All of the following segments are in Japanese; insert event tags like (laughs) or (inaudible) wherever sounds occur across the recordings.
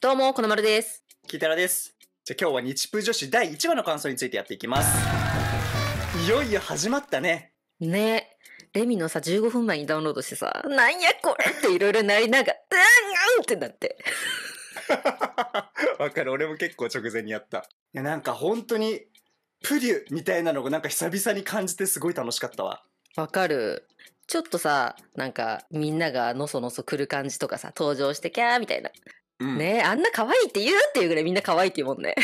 どうも、このまるです。きいたらです。じゃあ今日は日プ女子第1話の感想についてやっていきます。いよいよ始まったね。ねレミのさ、15分前にダウンロードしてさ、なんやこれっていろいろなりながら、うんうんってなって。(laughs) わかる、俺も結構直前にやった。いや、なんか本当に、プデュみたいなのがなんか久々に感じてすごい楽しかったわ。わかる。ちょっとさ、なんか、みんながのそのそ来る感じとかさ、登場してキャーみたいな。うん、ねえ、あんな可愛いって言うっていうぐらいみんな可愛いって言うもんね。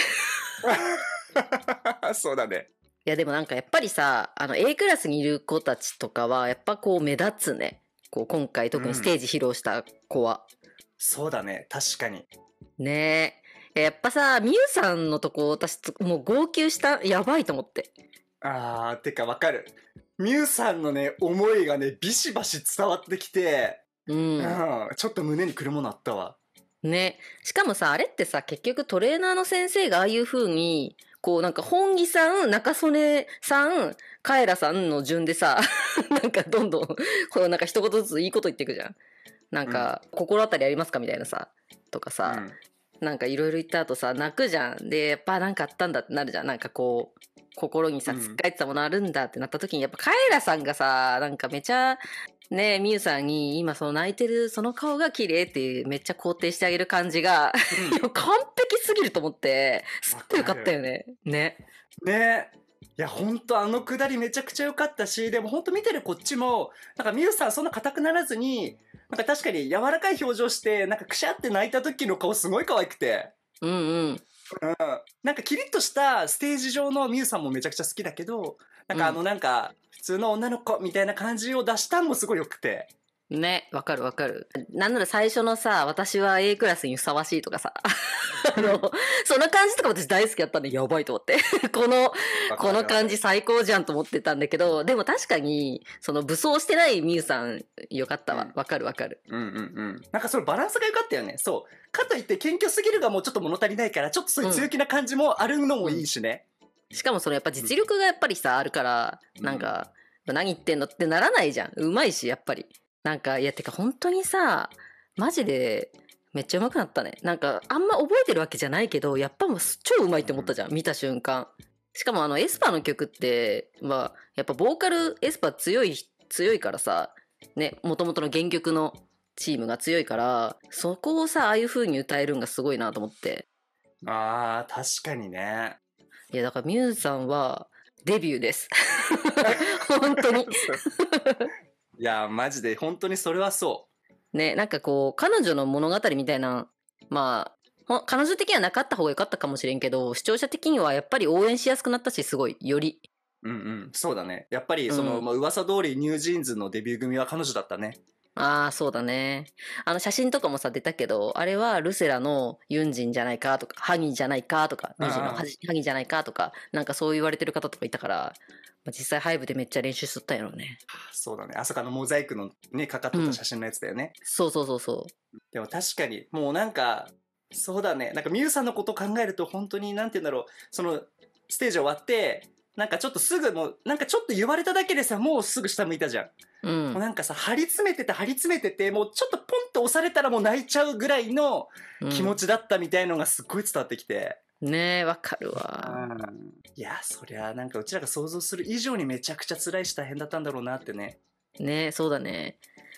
(laughs) そうだね。いやでもなんかやっぱりさ、あの A クラスにいる子たちとかは、やっぱこう目立つね。こう今回特にステージ披露した子は。うん、そうだね、確かに。ねえ。やっぱさ、みゆさんのとこ私もう号泣した、やばいと思って。あー、てかわかる。ミュウさんのね、思いがね、ビシバシ伝わってきて、うん、うん、ちょっと胸にくるものあったわ。ね。しかもさ、あれってさ、結局トレーナーの先生がああいう風に、こうなんか本木さん、中曽根さん、カエラさんの順でさ、(laughs) なんかどんどん、このなんか一言ずついいこと言っていくじゃん。なんか、うん、心当たりありますかみたいなさ、とかさ、なんかいろいろ言った後さ、泣くじゃん。で、やっぱなんかあったんだってなるじゃん。なんかこう、心にさ、つっかえてたものあるんだってなった時に、やっぱカエラさんがさ、なんかめちゃ、ねえ、みゆさんに今その泣いてるその顔が綺麗っていうめっちゃ肯定してあげる感じが、うん、完璧すぎると思って、すっごいよかったよね。ね。ねいや、ほんとあのくだりめちゃくちゃ良かったし、でもほんと見てるこっちも、なんかみゆさんそんな硬くならずに、なんか確かに柔らかい表情して、なんかくしゃって泣いた時の顔すごい可愛くて。うんうん。うん、なんかキリッとしたステージ上のミュウさんもめちゃくちゃ好きだけどなんかあのなんか普通の女の子みたいな感じを出したんもすごい良くてね、わかるわかる。なんなら最初のさ、私は A クラスにふさわしいとかさ、あの、その感じとか私大好きやったんで、やばいと思って。(laughs) この、この感じ最高じゃんと思ってたんだけど、でも確かに、その武装してないみゆさん、よかったわ。わかるわかる。うんうんうん。なんかそのバランスがよかったよね。そう。かといって謙虚すぎるがもうちょっと物足りないから、ちょっとそういう強気な感じもあるのもいいしね。うん、しかもそのやっぱ実力がやっぱりさ、あるから、なんか、何言ってんのってならないじゃん。うまいし、やっぱり。なんか、いや、てか本当にさ、マジで、めっちゃうまくなったね。なんか、あんま覚えてるわけじゃないけど、やっぱもう超うまいって思ったじゃん、見た瞬間。しかもあの、エスパーの曲って、まあ、やっぱボーカル、エスパー強い、強いからさ、ね、もともとの原曲のチームが強いから、そこをさ、ああいう風に歌えるんがすごいなと思って。あー、確かにね。いや、だからミュウさんは、デビューです。(laughs) 本当に。(laughs) いや、マジで、本当にそれはそう。ね、なんかこう、彼女の物語みたいな、まあ、彼女的にはなかった方が良かったかもしれんけど、視聴者的にはやっぱり応援しやすくなったし、すごい、より。うんうん、そうだね。やっぱり、その、うん、まあ噂通りニュージーンズのデビュー組は彼女だったね。ああ、そうだね。あの写真とかもさ、出たけど、あれはルセラのユンジンじゃないかとか、ハギじゃないかとか、ユジのハギじゃないかとか、なんかそう言われてる方とかいたから、まあ、実際ハイブでめっちゃ練習しとったんやろうね。そうだね。あそこのモザイクのね、かかっとった写真のやつだよね。うん、そうそうそうそう。でも確かに、もうなんか、そうだね。なんかミュウさんのこと考えると本当に、なんて言うんだろう、その、ステージ終わって、なんかちょっとすぐもう、なんかちょっと言われただけでさ、もうすぐ下向いたじゃん。うん、なんかさ、張り詰めてて張り詰めてて、もうちょっとポンと押されたらもう泣いちゃうぐらいの気持ちだったみたいのがすっごい伝わってきて。うん、ねえ、わかるわ、いや、そりゃなんかうちらが想像する以上にめちゃくちゃ辛いし大変だったんだろうなってね。ねえ、そうだね。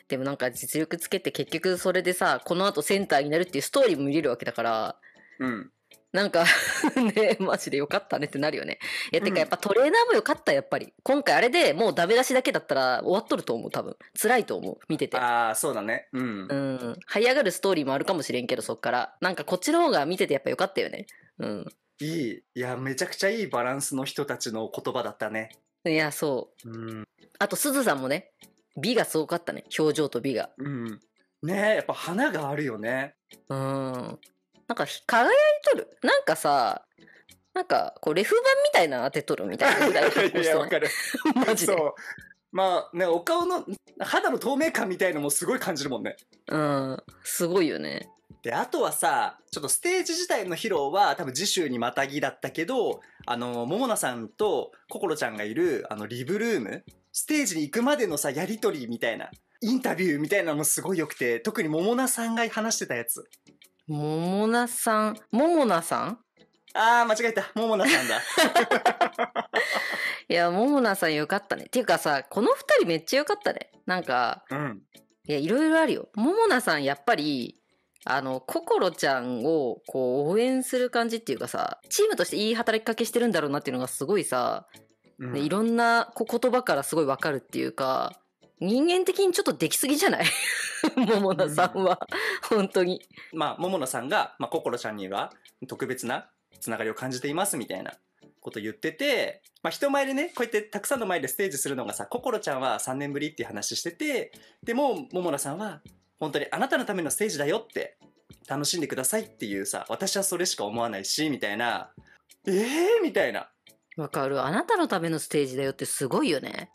でもなんか実力つけて結局それでさ、この後センターになるっていうストーリーも見れるわけだから、うん。なんか (laughs) ね、マジでよかったねってなるよね。いや、てかやっぱトレーナーもよかった、やっぱり。今回あれでもうダメ出しだけだったら終わっとると思う、多分。辛いと思う、見てて。ああ、そうだね。うん。うん。這い上がるストーリーもあるかもしれんけど、そっから。なんかこっちの方が見ててやっぱよかったよね。うん。いい。いや、めちゃくちゃいいバランスの人たちの言葉だったね。いや、そう。うん。あと、すずさんもね、美がすごかったね。表情と美が。うん。ねやっぱ花があるよね。うん。なんか輝いとる。なんかさ、なんかこうレフ板みたいな当てとるみたいなぐらい発いや、わかる。(laughs) マジで。そう。まあね、お顔の肌の透明感みたいのもすごい感じるもんね。うん、すごいよね。で、あとはさ、ちょっとステージ自体の披露は多分次週にまたぎだったけど、あの、ももなさんとこころちゃんがいる、あの、リブルーム、ステージに行くまでのさ、やりとりみたいな、インタビューみたいなのもすごい良くて、特にももなさんが話してたやつ。ももなさん、ももなさんああ、間違えた。ももなさんだ。(laughs) いや、ももなさんよかったね。っていうかさ、この二人めっちゃよかったね。なんか、うん。いや、いろいろあるよ。ももなさん、やっぱり、あの、コちゃんを、こう、応援する感じっていうかさ、チームとしていい働きかけしてるんだろうなっていうのがすごいさ、うん、いろんなこ言葉からすごいわかるっていうか、人間的にちょっとできすぎじゃない (laughs) 桃菜さんは、ん、本当に。まあ、桃菜さんが、まあ、心ちゃんには特別なつながりを感じていますみたいなこと言ってて、まあ、人前でね、こうやってたくさんの前でステージするのがさ、心ちゃんは3年ぶりっていう話してて、でも、桃菜さんは、本当にあなたのためのステージだよって、楽しんでくださいっていうさ、私はそれしか思わないし、みたいな、ええー、みたいな。わかる。あなたのためのステージだよってすごいよね。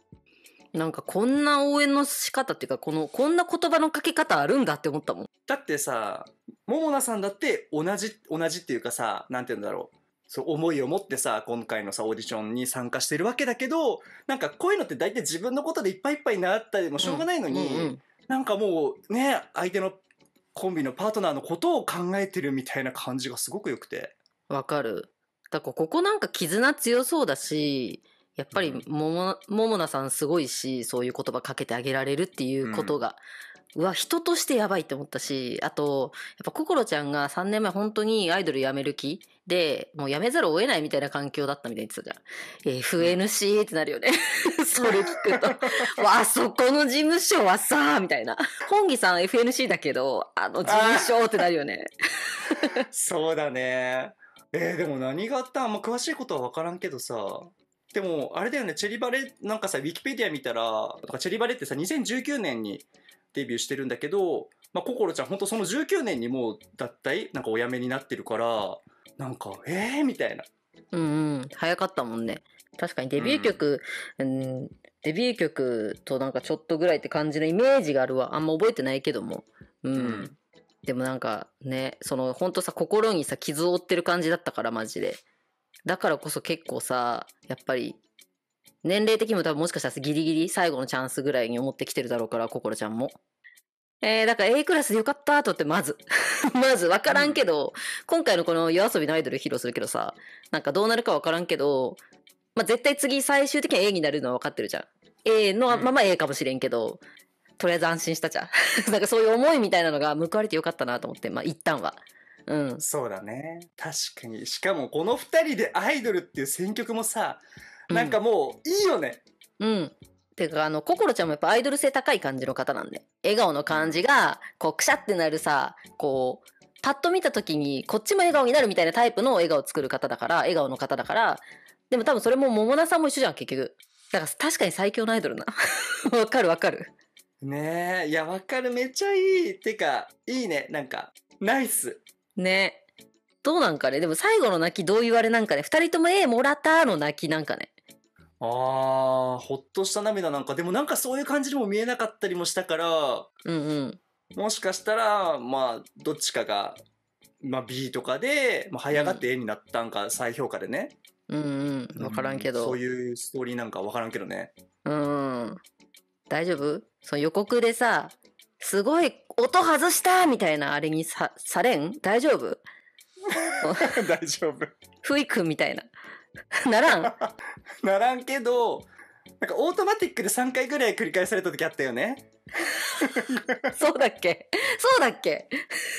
なんかこんな応援の仕方っていうか、この、こんな言葉のかけ方あるんだって思ったもん。だってさ、ももなさんだって同じ、同じっていうかさ、なんて言うんだろう。そう思いを持ってさ、今回のさ、オーディションに参加してるわけだけど、なんかこういうのって大体自分のことでいっぱいいっぱいになったりもしょうがないのに、うんうんうん、なんかもうね、相手のコンビのパートナーのことを考えてるみたいな感じがすごく良くて。わかる。だからここなんか絆強そうだし、やっぱりももなさんすごいしそういう言葉かけてあげられるっていうことが、うん、わ人としてやばいって思ったしあとやっぱ心ちゃんが3年前本当にアイドル辞める気でもう辞めざるを得ないみたいな環境だったみたいに言ってたじゃん。FNC ってなるよね (laughs) それ聞くとわそこの事務所はさみたいな本義さん FNC だけどあの事務所ってなるよねそうだねえー、でも何があったあんま詳しいことは分からんけどさでも、あれだよね、チェリバレ、なんかさ、ウィキペディア見たら、チェリバレってさ、2019年にデビューしてるんだけど、まあ、ろちゃん、ほんとその19年にもう脱退、なんかお辞めになってるから、なんか、ええー、みたいな。うんうん、早かったもんね。確かにデビュー曲、うん、うん、デビュー曲となんかちょっとぐらいって感じのイメージがあるわ。あんま覚えてないけども。うん、うんでもなんかね、そのほんとさ、心にさ、傷を負ってる感じだったから、マジで。だからこそ結構さ、やっぱり、年齢的にも多分もしかしたらギリギリ最後のチャンスぐらいに思ってきてるだろうから、心ちゃんも。えー、だから A クラスでよかったとって、まず。(laughs) まず、わからんけど、今回のこの夜遊びのアイドル披露するけどさ、なんかどうなるかわからんけど、まあ、絶対次最終的には A になるのはわかってるじゃん。A のまま A かもしれんけど、とりあえず安心したじゃん。(laughs) なんかそういう思いみたいなのが報われてよかったなと思って、まあ一旦は。うん。そうだね。確かに。しかもこの2人でアイドルっていう選曲もさ、なんかもういいよね。うん。うん、てかあの、心ちゃんもやっぱアイドル性高い感じの方なんで。笑顔の感じが、こう、くしゃってなるさ、こう、パッと見た時にこっちも笑顔になるみたいなタイプの笑顔を作る方だから笑顔の方だからでも多分それも桃奈さんも一緒じゃん結局だから確かに最強のアイドルな (laughs) わかるわかるねえいやわかるめっちゃいいてかいいねなんかナイスね。どうなんかね。でも最後の泣きどう言われなんかね。2人とも A もらったの泣きなんかね。あー、ほっとした涙なんか、でもなんかそういう感じにも見えなかったりもしたから、うんうん。もしかしたら、まあ、どっちかが、まあ B とかで、まあ、這い上がって A になったんか、再評価でね。うんうん、わからんけど、うん、そういうストーリーなんかわからんけどね。うん。大丈夫その予告でさ、すごい、音外したみたいなあれにさ、されん大丈夫大丈夫。ふ (laughs) いくんみたいな。ならん (laughs) ならんけど、なんかオートマティックで3回ぐらい繰り返された時あったよね。(laughs) そうだっけそうだっけ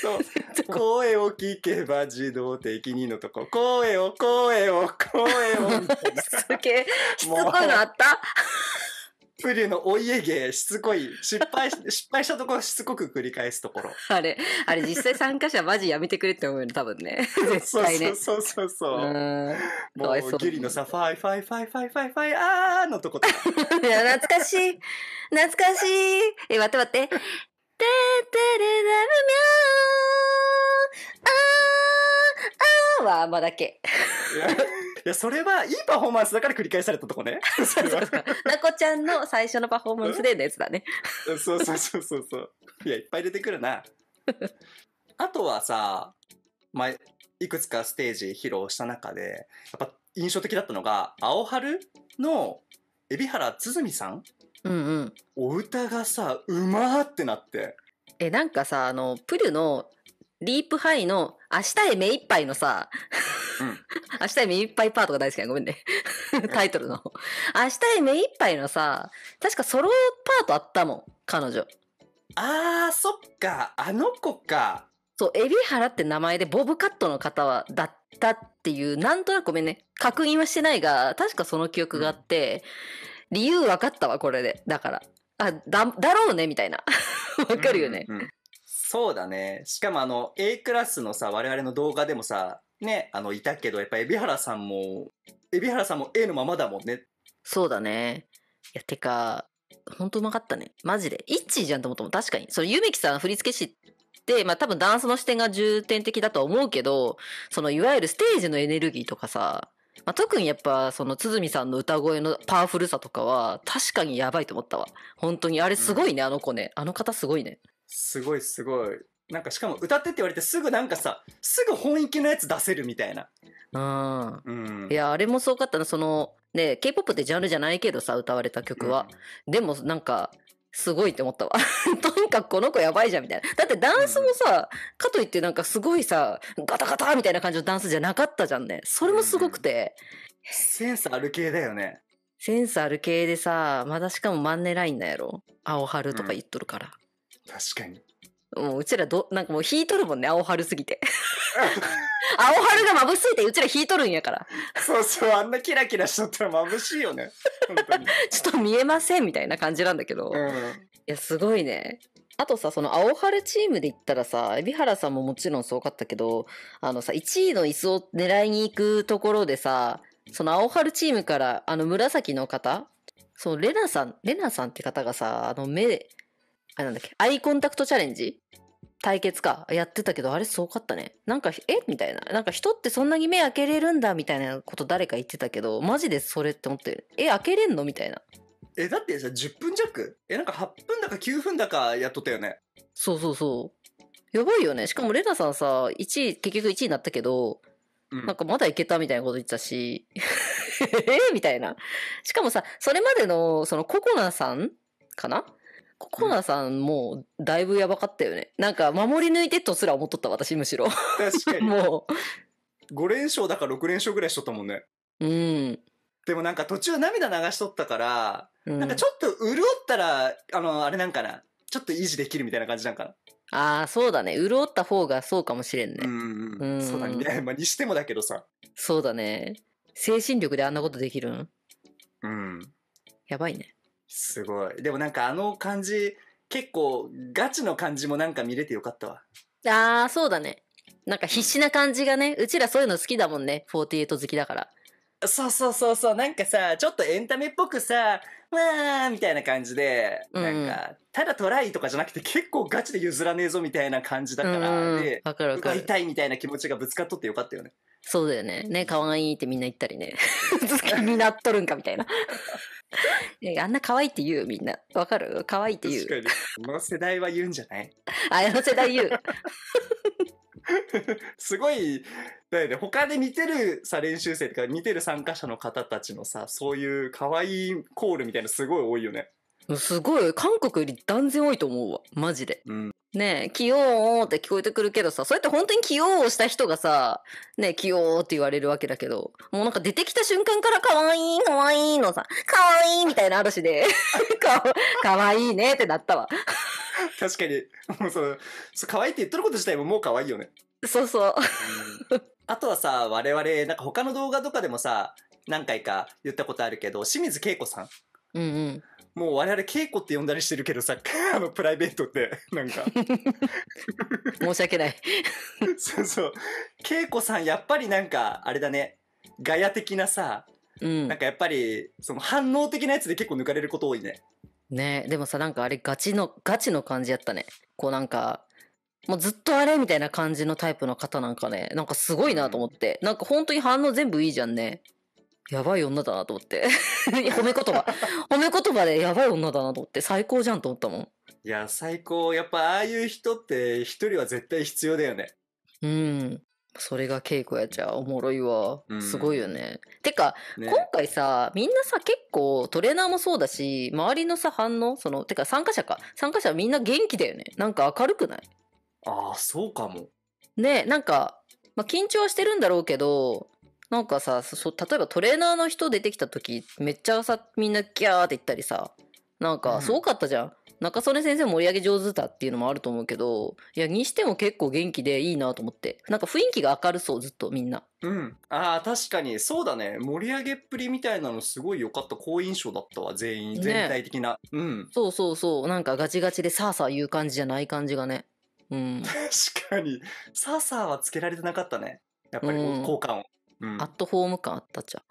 そう。声を聞けば自動的にのとこ。声を、声を、声を。すげえ、しつこいのあったプリのお家芸、しつこい、失敗、失敗したところ、しつこく繰り返すところ。(laughs) あれ、あれ実際参加者マジやめてくれって思うよ、多分ね。(laughs) 絶対ね。そうそうそうそうう。もう、ギリのさ、ファイファイファイファイファイファイ、あーのとこといや、懐かしい。懐かしい。え、待って待って。てー。あー、あーは、まだけ。や、それはいいパフォーマンスだから繰り返されたとこね。(laughs) そなこちゃんの最初のパフォーマンスでのやつだね。そうそうそうそうそう。いや、いっぱい出てくるな。あとはさ、まあ、いくつかステージ披露した中で、やっぱ印象的だったのが、青春の海老原つづみさんうんうん。お歌がさ、うまーってなって。え、なんかさ、あの、プルの、ディープハイの明日へ目いっぱいのさ、うん、明日へ目いっぱいパートが大好きなごめんね。タイトルの。明日へ目いっぱいのさ、確かソロパートあったもん、彼女。あー、そっか、あの子か。そう、エビハラって名前でボブカットの方は、だったっていう、なんとなくごめんね。確認はしてないが、確かその記憶があって、理由分かったわ、これで。だから。あ、だ、だろうね、みたいな。わ (laughs) かるよね。うんうんうんそうだね。しかもあの、A クラスのさ、我々の動画でもさ、ね、あの、いたけど、やっぱ海老原さんも、海老原さんも A のままだもんね。そうだね。いや、てか、ほんとうまかったね。マジで。チじゃんと思ったもん。確かに。その、ゆめきさん、振付師って、まあ多分ダンスの視点が重点的だとは思うけど、そのいわゆるステージのエネルギーとかさ、まあ、特にやっぱそのみさんの歌声のパワフルさとかは確かにやばいと思ったわ。本当にあれすごいね、うん、あの子ね。あの方すごいね。すごいすごい。なんかしかも歌ってって言われてすぐなんかさ、すぐ本気のやつ出せるみたいな。うん。うん、いや、あれもすごかったな。その、ね、K-POP ってジャンルじゃないけどさ、歌われた曲は。うん、でもなんか、すごいって思ったわ。(laughs) とにかくこの子やばいじゃんみたいな。だってダンスもさ、うん、かといってなんかすごいさ、ガタガタみたいな感じのダンスじゃなかったじゃんね。それもすごくて。センスある系だよね。センスある系でさ、まだしかもマンネラインなんやろ青春とか言っとるから。確かに。もううちらど、なんかもう引いとるもんね、青春すぎて。(laughs) 青春が眩しいってうちら引いとるんやから。そうそう、あんなキラキラしとったら眩しいよね。ちょっと見えませんみたいな感じなんだけど。いうん。や、すごいね。あとさ、その青春チームで言ったらさ、海老原さんももちろんすごかったけど、あのさ、1位の椅子を狙いに行くところでさ、その青春チームから、あの紫の方、そのレナさん、レナさんって方がさ、あの目、あれなんだっけ、アイコンタクトチャレンジ対決か。やってたけど、あれすごかったね。なんか、えみたいな。なんか人ってそんなに目開けれるんだみたいなこと誰か言ってたけど、マジでそれって思ってる。え、開けれんのみたいな。え、だってさ、10分弱え、なんか8分だか9分だかやっとったよね。そうそうそう。やばいよね。しかもレナさんさ、1位、結局1位になったけど、うん、なんかまだいけたみたいなこと言ってたし、(laughs) えみたいな。しかもさ、それまでの、そのココナさんかなコナさんもうだいぶやばかったよね。なんか守り抜いてとすら思っとった私むしろ。確かに。もう。5連勝だから6連勝ぐらいしとったもんね。うん。でもなんか途中涙流しとったから、うん、なんかちょっと潤ったら、あの、あれなんかな。ちょっと維持できるみたいな感じなんかな。ああ、そうだね。潤った方がそうかもしれんね。うん、うん。そうだね。(laughs) まあ、にしてもだけどさ。そうだね。精神力であんなことできるんうん。やばいね。すごい。でもなんかあの感じ、結構ガチの感じもなんか見れてよかったわ。ああ、そうだね。なんか必死な感じがね、うちらそういうの好きだもんね、48好きだから。そうそうそうそう、なんかさ、ちょっとエンタメっぽくさ、わーみたいな感じで、なんか、ただトライとかじゃなくて結構ガチで譲らねえぞみたいな感じだから、うんで、わかるわかる。いたいみたいな気持ちがぶつかっとってよかったよね。そうだよね。ね、かわいいってみんな言ったりね。みんなっとるんかみたいな。(laughs) いやあんな可愛いって言うみんな。わかる可愛いって言う。確かに。この世代は言うんじゃないあの世代言う。(laughs) すごい、だよね。他で似てるさ、練習生とか似てる参加者の方たちのさ、そういう可愛いコールみたいなすごい多いよね。すごい韓国より断然多いと思うわマジで、うん、ねえ「器用」って聞こえてくるけどさそうやって本当に器用をした人がさ「ねえ器用」って言われるわけだけどもうなんか出てきた瞬間から「可愛い可愛いのさ「可愛いみたいな嵐で可愛 (laughs) いね」ってなったわ確かにもうその可愛いって言っとること自体ももう可愛いよねそうそうあとはさ我々なんか他の動画とかでもさ何回か言ったことあるけど清水恵子さん、うんうん、もう我々稽古って呼んだりしてるけどさ、(laughs) あの、プライベートって、なんか申し訳ない (laughs) そうそう。稽古さん、やっぱりなんか、あれだね、ガヤ的なさ、うん、なんかやっぱり、その反応的なやつで結構抜かれること多いね。ねでもさ、なんかあれガチの、ガチの感じやったね。こうなんか、もうずっとあれみたいな感じのタイプの方なんかね、なんかすごいなと思って。うん、なんか本当に反応全部いいじゃんね。やばい女だなと思って。(laughs) 褒め言葉。褒め言葉でやばい女だなと思って、最高じゃんと思ったもん。いや、最高。やっぱああいう人って一人は絶対必要だよね。うん。それが稽古やちゃおもろいわ。すごいよね。うん、てか、ね、今回さ、みんなさ、結構トレーナーもそうだし、周りのさ、反応、その、てか参加者か。参加者みんな元気だよね。なんか明るくないああ、そうかも。ねなんか、まあ、緊張はしてるんだろうけど、なんかさそ例えばトレーナーの人出てきた時めっちゃさみんなギャーって言ったりさなんかすごかったじゃん、うん、中曽根先生盛り上げ上手だっていうのもあると思うけどいやにしても結構元気でいいなと思ってなんか雰囲気が明るそうずっとみんなうんあー確かにそうだね盛り上げっぷりみたいなのすごい良かった好印象だったわ全員、ね、全体的な、うんそうそうそうなんかガチガチでさあさあ言う感じじゃない感じがねうん (laughs) 確かにさあさあはつけられてなかったねやっぱり効果音、アットホーム感あったじゃん。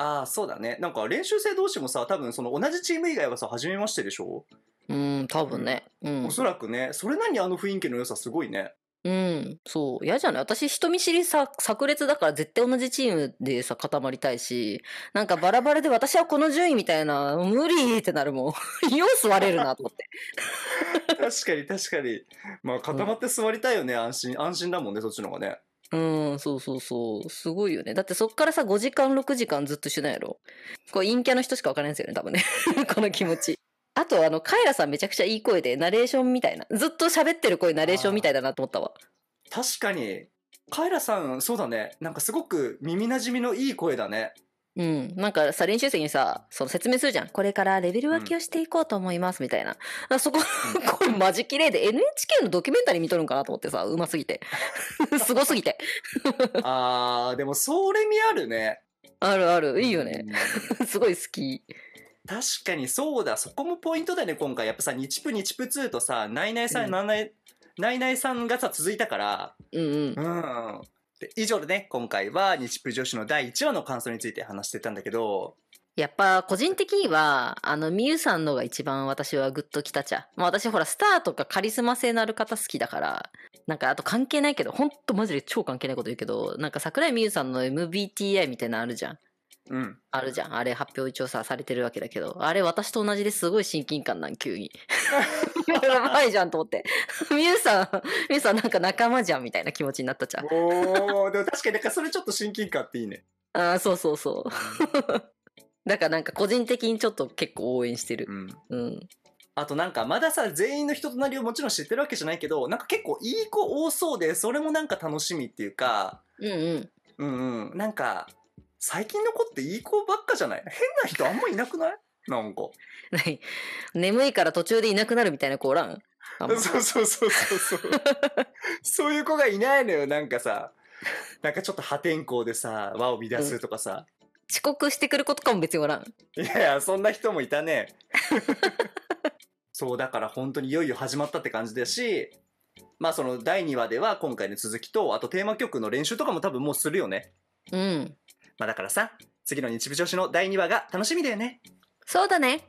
ああ、そうだね。なんか練習生同士もさ、多分その同じチーム以外はさ、初めましてでしょうん、多分ね。うん。おそらくね、それなりにあの雰囲気の良さすごいね。うん、そう。嫌じゃない私人見知りさ、炸裂だから絶対同じチームでさ、固まりたいし、なんかバラバラで私はこの順位みたいな、無理ってなるもん。よう座れるなと思って。(laughs) 確かに確かに。まあ固まって座りたいよね、うん、安心。安心だもんね、そっちの方がね。うん、そうそうそう。すごいよね。だってそっからさ、5時間、6時間ずっと一緒なんやろ。こう、陰キャの人しかわからないんですよね、多分ね。(laughs) この気持ち。あと、あの、カエラさんめちゃくちゃいい声で、ナレーションみたいな。ずっと喋ってる声、ナレーションみたいだなと思ったわ。確かに。カエラさん、そうだね。なんかすごく耳馴染みのいい声だね。うん。なんかさ、練習生にさ、その説明するじゃん。これからレベル分けをしていこうと思います、みたいな。うん、そこ、これマジ綺麗で NHK のドキュメンタリー見とるんかなと思ってさ、うますぎて。すごすぎて。あー、でもそれ見あるね。あるある。いいよね。すごい好き。確かにそうだ。そこもポイントだね、今回。やっぱさ、日プ日プ2とさ、ナイナイさん、ナイナイ、ナイナイさんがさ、続いたから、うんうん。うん。で以上でね、今回は日プ女子の第1話の感想について話してたんだけど、やっぱ個人的には、あの、みゆさんのが一番私はグッときたちゃ。まあ私ほら、スターとかカリスマ性のある方好きだから、なんかあと関係ないけど、ほんとマジで超関係ないこと言うけど、なんか桜井みゆさんの MBTI みたいなのあるじゃん。うん、あるじゃん。あれ発表一応さ、されてるわけだけど、あれ私と同じですごい親近感なん、急に。(laughs) やばいじゃんと思って。みゆさん、みゆさんなんか仲間じゃんみたいな気持ちになったじゃん。おお、でも確かになんかそれちょっと親近感っていいね。ああ、そうそうそう。(laughs) だからなんか個人的にちょっと結構応援してる。うん。うん、あとなんかまださ全員の人となりをもちろん知ってるわけじゃないけどなんか結構いい子多そうでそれもなんか楽しみっていうかうんうんうんうんなんか最近の子っていい子ばっかじゃない変な人あんまいなくないなんか。何眠いから途中でいなくなるみたいな子おらんそうそうそうそうそう。(laughs) そういう子がいないのよ、なんかさ。なんかちょっと破天荒でさ、輪を乱すとかさ。うん、遅刻してくる子とかも別におらん。いやいや、そんな人もいたね。(laughs) そう、だから本当にいよいよ始まったって感じだし、まあその第2話では今回の続きと、あとテーマ曲の練習とかも多分もうするよね。うん。まあだからさ、次の日舞女子の第2話が楽しみだよね。そうだね。